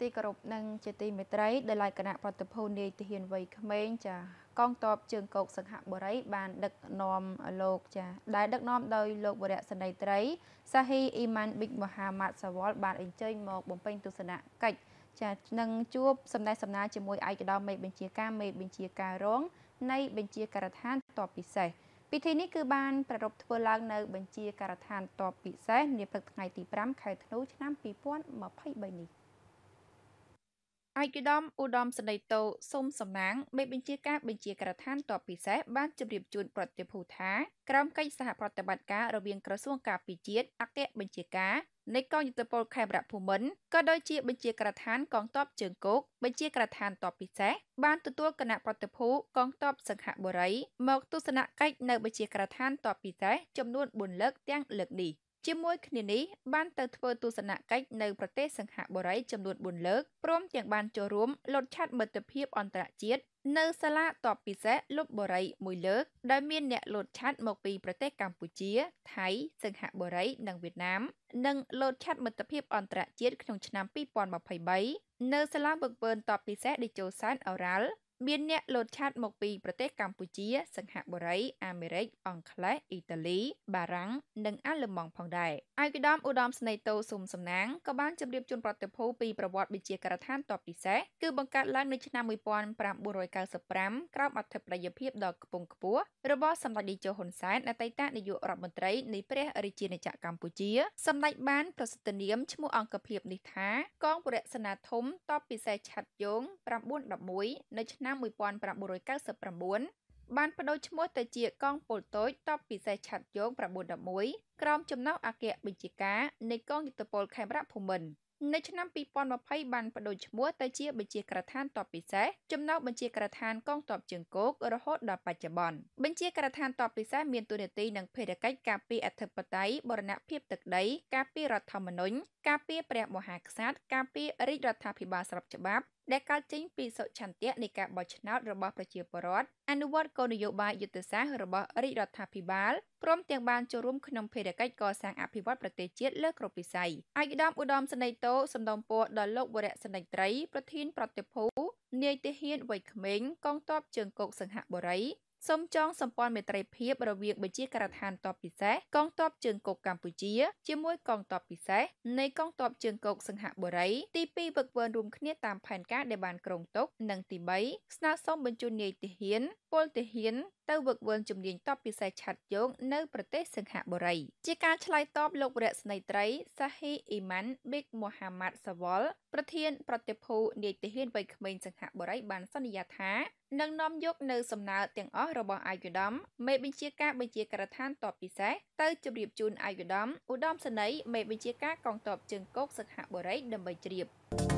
ទីគោរពនិងជាទីមេត្រីដែលឡាយគណៈប្រតិភូនាយទាហានវ័យក្មេងចាកងតបជើងគោកសង្ហបុរីបានដឹកនាំលោកចាដែលដឹកនាំដោយលោកវរៈសនីត្រីសាហ៊ីអ៊ីម៉ាន់ប៊ីកមហាម៉ាត់សាវលបានអញ្ជើញមកបំពេញទស្សនកិច្ចចានឹងជួបសម្ដែងសម្ដាលជាមួយឯកឧត្តមមេបញ្ជាការមេបញ្ជាការរងនៃបញ្ជាការដ្ឋានតបពិសេសពិធីនេះគឺបានប្រារព្ធធ្វើឡើងនៅបញ្ជាការដ្ឋានតបពិសេសនាព្រឹកថ្ងៃទី5ខែធ្នូឆ្នាំ2023នេះឯកឧត្តមឧត្តមសេនីយ៍តូសុំសំណាងមេបញ្ជាការបញ្ជាការដ្ឋានតបពិសេសបានជម្រាបជូនប្រតិភូថាក្រមកិច្ចសហប្រតិបត្តិការរវាងក្រសួងការពារជាតិអគ្គបញ្ជាការនៃកងយុទ្ធពលខេមរភូមិន្ទក៏ដូចជា បញ្ជាការដ្ឋានកងទ័ពជើងគោកបញ្ជាការដ្ឋានទ័ពពិសេសបានទទួលគណៈប្រតិភូកងទ័ពសង្ហបុរីមកទស្សនកិច្ចនៅបញ្ជាការដ្ឋានទ័ពពិសេសចំនួន4លើកទាំងលើកនេះ។ជាមួយគ្នានេះបានទៅធ្វើទស្សនកិច្ចនៅប្រទេសសង្ហបុរីចំនួន4លើកព្រមទាំងបានចូលរួមលុតឆាតមិត្តភាពអន្តរជាតិនៅសាលាតបពិសេសលុបបុរីមួយលើកដែលមានអ្នកលោតឆាត់មកពីប្រទេសកម្ពុជាថៃសិង្ហបុរី និងវៀតណាមនិងលោតឆាត់មិត្តភាពអន្តរជាតិក្នុងឆ្នាំ2023នៅសាលាវឹកវើនតបពិសេសដេជោសានអូរ៉ាល់មានអ្នកលោតឆាតមកពីប្រទេសកម្ពុជាសិង្ហបុរីអាមេរិកអង់គ្លេសអ៊ីតាលីបារាំងនិងអាល្លឺម៉ង់ផងដែរឯកឧត្តមឧត្តមស្នេហ៍តូស៊ុំសំណាងក៏បានជម្រាបជូនប្រតិភូពីប្រវត្តិវិជាការដ្ឋានតបពិសេសគឺបង្កើតឡើងនៅឆ្នាំ1995ក្រោមអធិបតេយ្យភាពដ៏ខ្ពង់ខ្ពស់របស់សម្ដេចតេជោហ៊ុនសែនអតីតនាយករដ្ឋមន្ត្រីនៃព្រះរាជាណាចក្រកម្ពុជាសម្ដេចបានប្រសិទ្ធនាមឈ្មោះអង្គភាពនេះថាកងវរៈសេនាធំតបពិសេសឆាត់យង911នៅឆ្នាំឆ្នាំ1999បានបដូរឈ្មោះទៅជាកងពលតូចតបពិសេសឆាត់យង911ក្រោមចំណោះអគ្គបញ្ជាការនៃកងយុទ្ធពលខេមរភូមិន្ទនៅឆ្នាំ2020បានបដូរឈ្មោះទៅជាបញ្ជាក្រឋានតបពិសេសចំណោះបញ្ជាក្រឋានកងទ័ពជើងគោករហូតដល់បច្ចុប្បន្នបញ្ជាក្រឋានតបពិសេសមានតួនាទីនិងភារកិច្ចការពារអធិបតេយ្យបរណភាពទឹកដី ការពាររដ្ឋធម្មនុញ្ញការពារព្រះមហាក្សត្រការពាររាជរដ្ឋាភិបាលស្របច្បាប់ដែលកើតចេញពីសុឆន្ទៈនៃការបោះឆ្នោតរបស់ប្រជាពលរដ្ឋអនុវត្តគោលនយោបាយយុទ្ធសាស្ត្ររបស់រាជរដ្ឋាភិបាលព្រមទាំងបានចូលរួមក្នុងភារកិច្ចកសាងអភិវឌ្ឍប្រទេសជាតិលើគ្រប់វិស័យឯកឧត្តមឧត្តមសេនីយ៍តូសំដងពរដល់លោកវរៈសេនីយ៍ត្រី ប្រធានប្រតិភូនាយទាហានវ័យក្មេងកងទ័ពជើងគោកសង្ហបុរីសូមចងសម្ព័ន្ធមេត្រីភាពរវាងបញ្ជាការដ្ឋានតបពិសេសកងទ័ពជើងគោកកម្ពុជា ជាមួយកងទ័ពពិសេសនៃកងទ័ពជើងគោកសង្ហបុរីទី2វឹកវើរួមគ្នាតាមផែនការដែលបានក្រុងទុកនិងទី3ស្នើសុំបញ្ជូននាយទាហានពលទាហានទៅវឹកវើជំនាញតបពិសេសឆាត់យងនៅប្រទេសសង្ហបុរីជាការឆ្លើយតបលោករស្នីត្រីសាហ៊ីអ៊ីម៉ាន់ប៊ីកមូហាម៉ាត់សាវ៉លប្រធានប្រតិភូនាយទាហានវ័យក្មេងសង្ហបុរី បានសន្យាថានឹងនាំយកនៅសំណើទាំងអស់របស់អាយុដំមេបញ្ជាការបញ្ជាការដ្ឋានតបពិសេសទៅជម្រាបជូនអាយុដំឧត្តមសេនីយ៍មេបញ្ជាការកងទ័ពជើងគោកសង្ហបុរីដើម្បីជ្រាប។